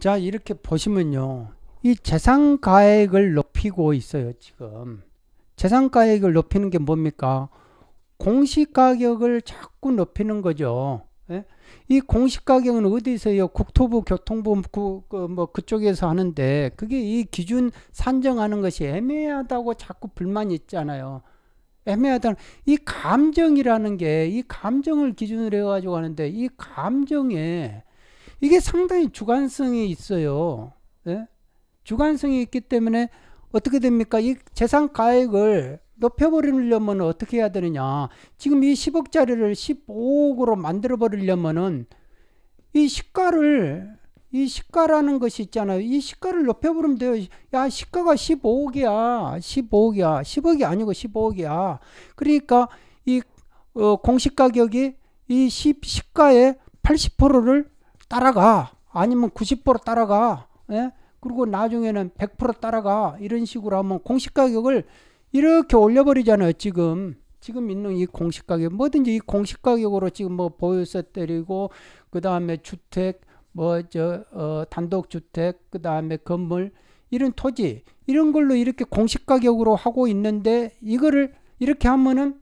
자 이렇게 보시면요 이 재산가액을 높이고 있어요 지금 재산가액을 높이는 게 뭡니까 공시가격을 자꾸 높이는 거죠 예? 이 공시가격은 어디서요 국토부 교통부 그, 그, 뭐 그쪽에서 하는데 그게 이 기준 산정하는 것이 애매하다고 자꾸 불만이 있잖아요 애매하다는 이 감정이라는 게 이 감정을 기준으로 해가지고 하는데 이 감정에 이게 상당히 주관성이 있어요. 네? 주관성이 있기 때문에 어떻게 됩니까? 이 재산 가액을 높여버리려면 어떻게 해야 되느냐. 지금 이 10억짜리를 15억으로 만들어버리려면은 이 시가를, 이 시가라는 것이 있잖아요. 이 시가를 높여버리면 돼요. 야, 시가가 15억이야. 15억이야. 10억이 아니고 15억이야. 그러니까 이 어, 공시가격이 이1 시가의 80%를 따라가 아니면 90% 따라가 예? 그리고 나중에는 100% 따라가 이런 식으로 하면 공시가격을 이렇게 올려버리잖아요 지금 지금 있는 이 공시가격 뭐든지 이 공시가격으로 지금 뭐 보유세 때리고 그 다음에 주택 뭐 저 어, 단독주택 그 다음에 건물 이런 토지 이런 걸로 이렇게 공시가격으로 하고 있는데 이거를 이렇게 하면은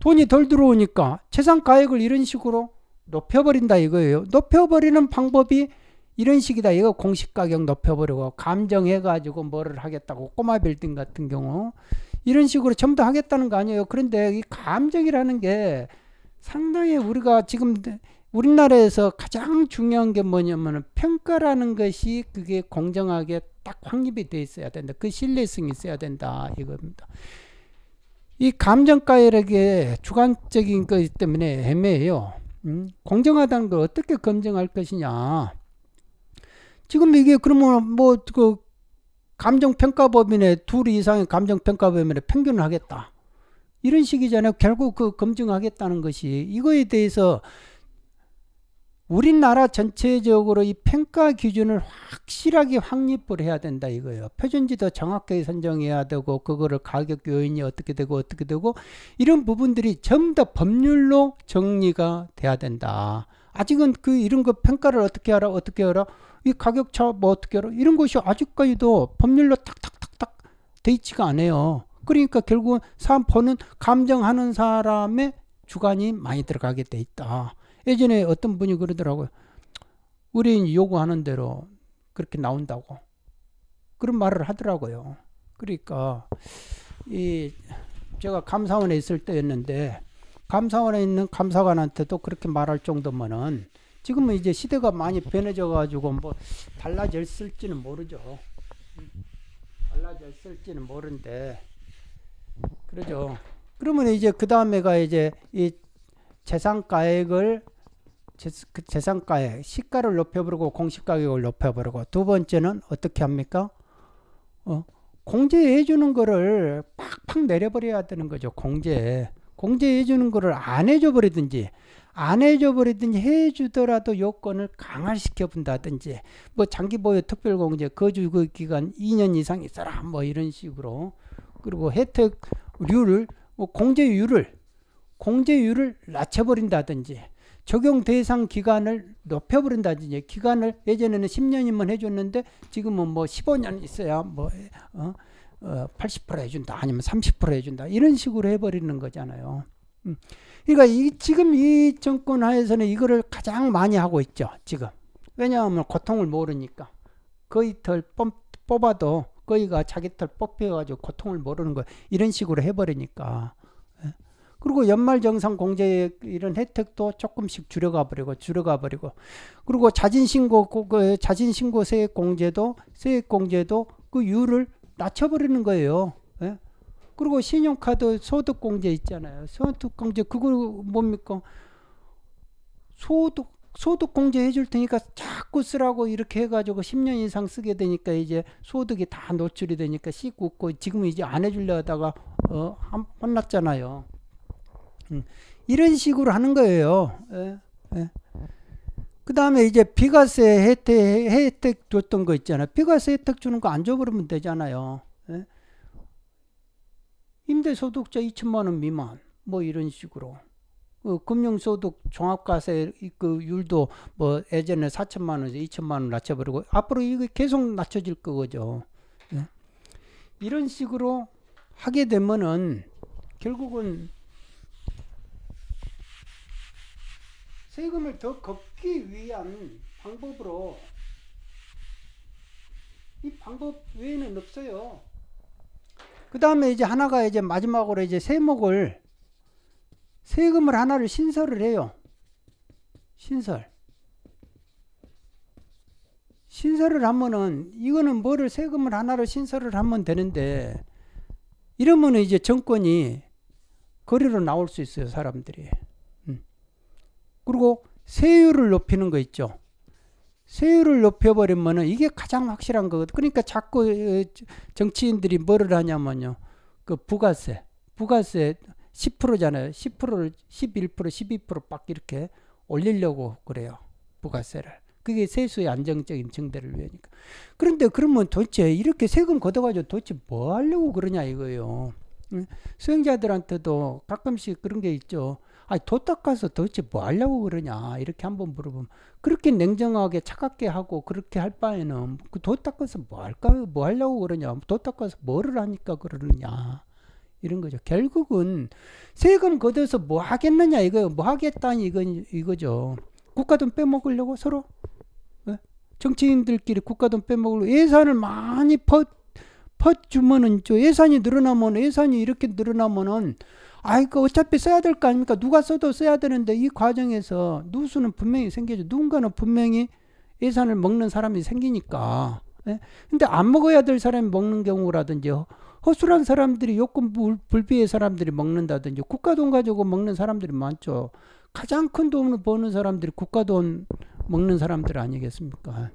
돈이 덜 들어오니까 재산가액을 이런 식으로 높여버린다 이거예요. 높여버리는 방법이 이런 식이다. 이거 공식 가격 높여버리고 감정해가지고 뭐를 하겠다고 꼬마 빌딩 같은 경우 이런 식으로 전부 하겠다는 거 아니에요. 그런데 이 감정이라는 게 상당히 우리가 지금 우리나라에서 가장 중요한 게뭐냐면 평가라는 것이 그게 공정하게 딱 확립이 돼 있어야 된다. 그 신뢰성이 있어야 된다 이겁니다. 이 감정가액의 주관적인 것 때문에 애매해요. 음? 공정하다는 걸 어떻게 검증할 것이냐. 지금 이게 그러면 뭐 그 감정평가법인의 둘 이상의 감정평가법인의 평균을 하겠다. 이런 식이잖아요. 결국 그 검증하겠다는 것이 이거에 대해서 우리나라 전체적으로 이 평가 기준을 확실하게 확립을 해야 된다 이거예요. 표준지도 정확하게 선정해야 되고 그거를 가격 요인이 어떻게 되고 어떻게 되고 이런 부분들이 전부 다 법률로 정리가 돼야 된다. 아직은 그 이런 거 평가를 어떻게 하라 어떻게 하라 이 가격 차 뭐 어떻게 하라 이런 것이 아직까지도 법률로 탁탁탁탁 돼 있지가 않아요. 그러니까 결국은 사람 보는 감정하는 사람의 주관이 많이 들어가게 돼 있다. 예전에 어떤 분이 그러더라고요. 우리 요구하는 대로 그렇게 나온다고. 그런 말을 하더라고요. 그러니까, 이, 제가 감사원에 있을 때였는데, 감사원에 있는 감사관한테도 그렇게 말할 정도면은, 지금은 이제 시대가 많이 변해져가지고, 뭐, 달라졌을지는 모르죠. 달라졌을지는 모른데, 그러죠. 그러면 이제 그 다음에가 이제 이 재산가액을 그 재산가의 시가를 높여버리고 공시가격을 높여버리고 두 번째는 어떻게 합니까? 어, 공제해 주는 거를 팍팍 내려버려야 되는 거죠. 공제. 공제해 주는 거를 안 해줘 버리든지 안 해줘 버리든지 해주더라도 요건을 강화시켜 본다든지 뭐 장기 보유 특별 공제 거주 그 기간 2년 이상 있어라 뭐 이런 식으로 그리고 혜택률을 뭐 공제율을 공제율을 낮춰버린다든지 적용 대상 기간을 높여버린다든지 기간을 예전에는 10년이면 해줬는데 지금은 뭐 15년 있어야 뭐 어? 어, 80% 해준다 아니면 30% 해준다 이런 식으로 해버리는 거잖아요. 음. 그러니까 이, 지금 이 정권 하에서는 이거를 가장 많이 하고 있죠. 지금 왜냐하면 고통을 모르니까 거의 털 뽑, 아도 거기가 자기 털 뽑혀가지고 고통을 모르는 거 이런 식으로 해버리니까 그리고 연말정산 공제 이런 혜택도 조금씩 줄여가 버리고 줄여가 버리고 그리고 자진신고 그, 그 자진신고 세액 공제도 세액 공제도 그 율을 낮춰버리는 거예요. 예? 그리고 신용카드 소득 공제 있잖아요. 소득 공제 그거 뭡니까? 소득 소득 공제 해줄 테니까 자꾸 쓰라고 이렇게 해가지고 10년 이상 쓰게 되니까 이제 소득이 다 노출이 되니까 씻고 웃고 지금 이제 안 해주려 하 다가 어, 한, 혼났잖아요. 음, 이런 식으로 하는 거예요. 예, 예. 그 다음에 이제 비과세 혜택, 혜택 줬던 거 있잖아요. 비과세 혜택 주는 거 안 줘버리면 되잖아요. 예? 임대소득자 2천만 원 미만 뭐 이런 식으로 어, 금융소득 종합과세 그 율도 뭐 예전에 4천만 원에서 2천만 원 낮춰버리고 앞으로 이거 계속 낮춰질 거죠. 예? 이런 식으로 하게 되면은 결국은 세금을 더 걷기 위한 방법으로 이 방법 외에는 없어요. 그 다음에 이제 하나가 이제 마지막으로 이제 세목을 세금을 하나를 신설을 해요. 신설. 신설을 하면은 이거는 뭐를 세금을 하나를 신설을 하면 되는데 이러면 이제 정권이 거리로 나올 수 있어요 사람들이 그리고 세율을 높이는 거 있죠. 세율을 높여버리면은 이게 가장 확실한 거거든. 그러니까 자꾸 어, 정치인들이 뭐를 하냐면요. 그 부가세, 부가세 10%잖아요. 10%를 11%, 12%빡 이렇게 올리려고 그래요. 부가세를. 그게 세수의 안정적인 증대를 위하니까. 그런데 그러면 도대체 이렇게 세금 걷어가지고 도대체 뭐 하려고 그러냐 이거예요. 수행자들한테도 가끔씩 그런 게 있죠. 아니 도 닦아서 도대체 뭐 하려고 그러냐 이렇게 한번 물어보면 그렇게 냉정하게 차갑게 하고 그렇게 할 바에는 그도 닦아서 뭐 할까 뭐 하려고 그러냐 도 닦아서 뭐를 하니까 그러느냐 이런 거죠 결국은 세금 걷어서 뭐 하겠느냐 이거 뭐 하겠다니 이거 이거죠 국가 돈 빼먹으려고 서로 네? 정치인들끼리 국가 돈 빼먹으려고 예산을 많이 퍼 퍼주면은 저 예산이 늘어나면 예산이 이렇게 늘어나면은 아이, 그 어차피 써야 될 거 아닙니까? 누가 써도 써야 되는데 이 과정에서 누수는 분명히 생기죠. 누군가는 분명히 예산을 먹는 사람이 생기니까. 예? 근데 안 먹어야 될 사람이 먹는 경우라든지 허술한 사람들이 요건 불비의 사람들이 먹는다든지 국가 돈 가지고 먹는 사람들이 많죠. 가장 큰 돈을 버는 사람들이 국가 돈 먹는 사람들 아니겠습니까?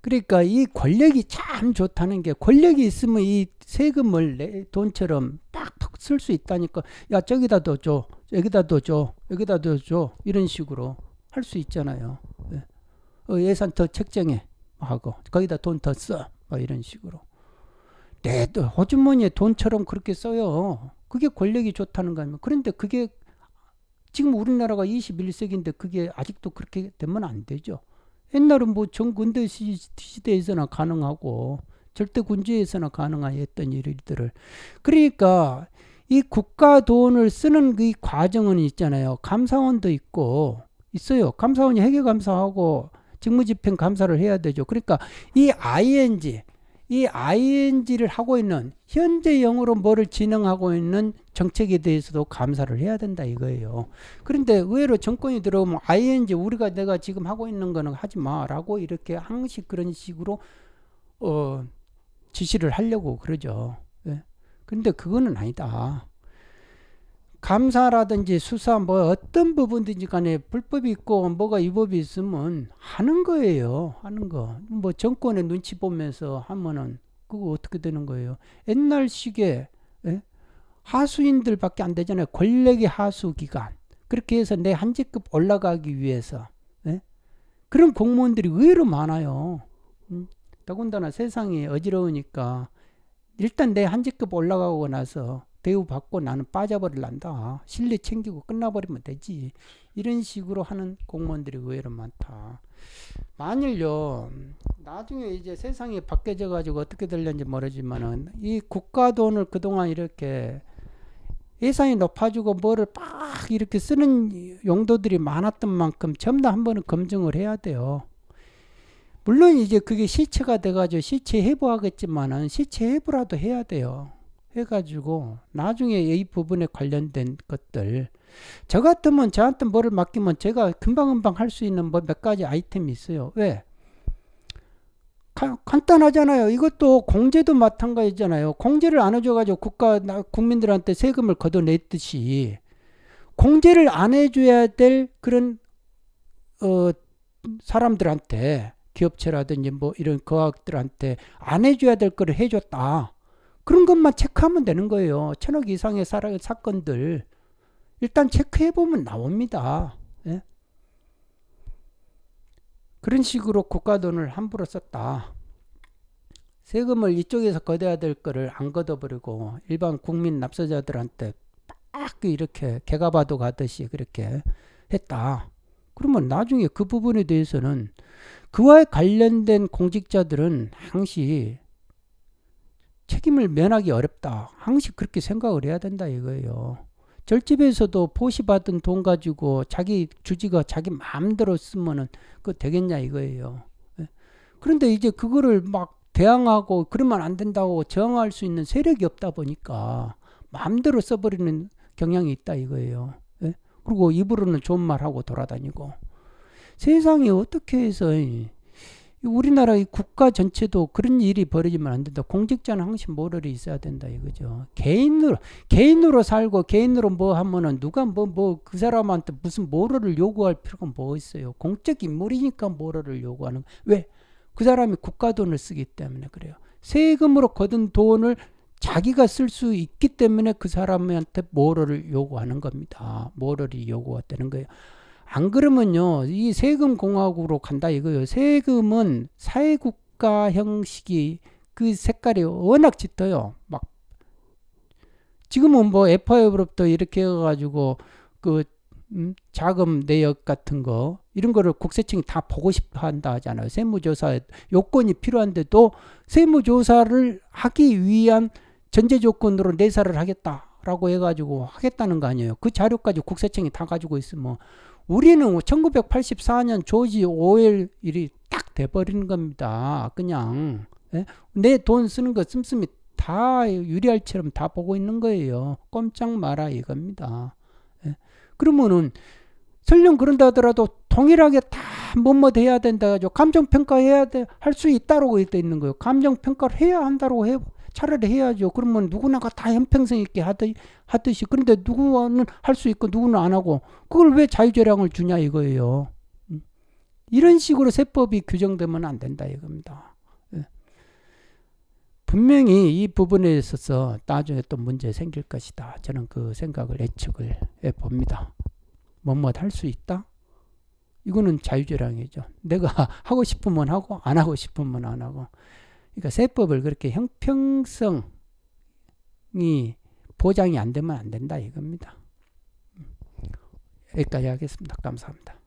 그러니까 이 권력이 참 좋다는 게 권력이 있으면 이 세금을 내 돈처럼 쓸수 있다니까 야 저기다 둬줘 여기다 둬줘 여기다 둬줘 이런 식으로 할 수 있잖아요 예. 어, 예산 더 책정해 하고 거기다 돈 더써 이런 식으로 내도 네, 호주머니에 돈처럼 그렇게 써요 그게 권력이 좋다는 거 아니면 그런데 그게 지금 우리나라가 21세기인데 그게 아직도 그렇게 되면 안 되죠 옛날은 뭐 정근대 시대에서나 가능하고 절대 군주에서는 가능하였던 일들을. 그러니까 이 국가 돈을 쓰는 그 과정은 있잖아요. 감사원도 있고 있어요. 감사원이 해계 감사하고 직무집행 감사를 해야 되죠. 그러니까 이 ing 이 ing를 하고 있는 현재 영어로 뭐를 진행하고 있는 정책에 대해서도 감사를 해야 된다 이거예요. 그런데 의외로 정권이 들어오면 ing 우리가 내가 지금 하고 있는 거는 하지 마라고 이렇게 항시 그런 식으로 어 지시를 하려고 그러죠. 예. 근데 그거는 아니다. 감사라든지 수사 뭐 어떤 부분든지 간에 불법이 있고 뭐가 위법이 있으면 하는 거예요. 하는 거. 뭐 정권의 눈치 보면서 하면은 그거 어떻게 되는 거예요. 옛날시기에 예? 하수인들밖에 안 되잖아요. 권력의 하수 기간. 그렇게 해서 내한 직급 올라가기 위해서 예? 그런 공무원들이 의외로 많아요. 음? 더군다나 세상이 어지러우니까 일단 내한 직급 올라가고 나서 대우받고 나는 빠져버릴란다. 실내 챙기고 끝나버리면 되지. 이런 식으로 하는 공무원들이 의외로 많다. 만일요, 나중에 이제 세상이 바뀌어져가지고 어떻게 될는지 모르지만은, 이 국가 돈을 그동안 이렇게 예산이 높아지고 뭐를 빡 이렇게 쓰는 용도들이 많았던 만큼 전부 다 한번은 검증을 해야 돼요. 물론 이제 그게 시체가 돼가지고 시체 해부하겠지만은 시체 해부라도 해야 돼요. 해가지고 나중에 이 부분에 관련된 것들 저 같으면 저한테 뭐를 맡기면 제가 금방금방 할 수 있는 뭐 몇 가지 아이템이 있어요. 왜? 가, 간단하잖아요. 이것도 공제도 마찬가지잖아요. 공제를 안 해줘가지고 국가 국민들한테 세금을 걷어냈듯이 공제를 안 해줘야 될 그런 어, 사람들한테 기업체라든지 뭐 이런 거학들한테 안 해줘야 될 거를 해줬다. 그런 것만 체크하면 되는 거예요. 천억 이상의 사, 사건들. 일단 체크해보면 나옵니다. 예? 그런 식으로 국가 돈을 함부로 썼다. 세금을 이쪽에서 걷어야 될 거를 안 걷어버리고 일반 국민 납세자들한테 빡 이렇게 개가 봐도 가듯이 그렇게 했다. 그러면 나중에 그 부분에 대해서는 그와 관련된 공직자들은 항시 책임을 면하기 어렵다. 항시 그렇게 생각을 해야 된다 이거예요. 절집에서도 포시받은 돈 가지고 자기 주지가 자기 마음대로 쓰면은 그 되겠냐 이거예요. 예. 그런데 이제 그거를 막 대항하고 그러면 안 된다고 저항할 수 있는 세력이 없다 보니까 마음대로 써버리는 경향이 있다 이거예요. 그리고 입으로는 좋은 말하고 돌아다니고 세상이 어떻게 해서 우리나라 국가 전체도 그런 일이 벌어지면 안 된다. 공직자는 항상 모럴이 있어야 된다 이거죠. 개인으로 개인으로 살고 개인으로 뭐 하면은 누가 뭐 뭐 그 사람한테 무슨 모럴을 요구할 필요가 뭐 있어요. 공적 인물이니까 모럴을 요구하는 왜? 그 사람이 국가 돈을 쓰기 때문에 그래요. 세금으로 거둔 돈을 자기가 쓸 수 있기 때문에 그 사람한테 뭐를 요구하는 겁니다. 뭐를 요구했다는 거예요. 안 그러면요, 이 세금 공학으로 간다 이거요. 세금은 사회국가 형식이 그 색깔이 워낙 짙어요. 막 지금은 뭐에파 f 브로부터 이렇게 해가지고 그 음, 자금 내역 같은 거 이런 거를 국세청이 다 보고 싶어 한다 하잖아요. 세무조사 요건이 필요한데도 세무조사를 하기 위한 전제 조건으로 내사를 하겠다라고 해가지고 하겠다는 거 아니에요. 그 자료까지 국세청이 다 가지고 있으면 뭐 우리는 1984년 조지 오웰 일이 딱 돼버리는 겁니다. 그냥 예? 내돈 쓰는 거 씀씀이 다 유리알처럼 다 보고 있는 거예요. 꼼짝 마라 이겁니다. 예? 그러면은 설령 그런다 하더라도 동일하게 다 뭐뭐 돼야 된다 가지고 감정평가해야 돼할 수 있다라고 돼 있는 거예요. 감정평가를 해야 한다고 해 차라리 해야죠. 그러면 누구나가 다 형평성 있게 하듯, 이 그런데 누구는 할 수 있고 누구는 안 하고 그걸 왜 자유재량을 주냐 이거예요. 음. 이런 식으로 세법이 규정되면 안 된다 이겁니다. 예. 분명히 이 부분에 있어서 나중에 또 문제 생길 것이다. 저는 그 생각을 예측을 해 봅니다. 뭐뭇 할수 있다? 이거는 자유재량이죠. 내가 하고 싶으면 하고 안 하고 싶으면 안 하고 그러니까 세법을 그렇게 형평성이 보장이 안 되면 안 된다 이겁니다. 음. 여기까지 하겠습니다. 감사합니다.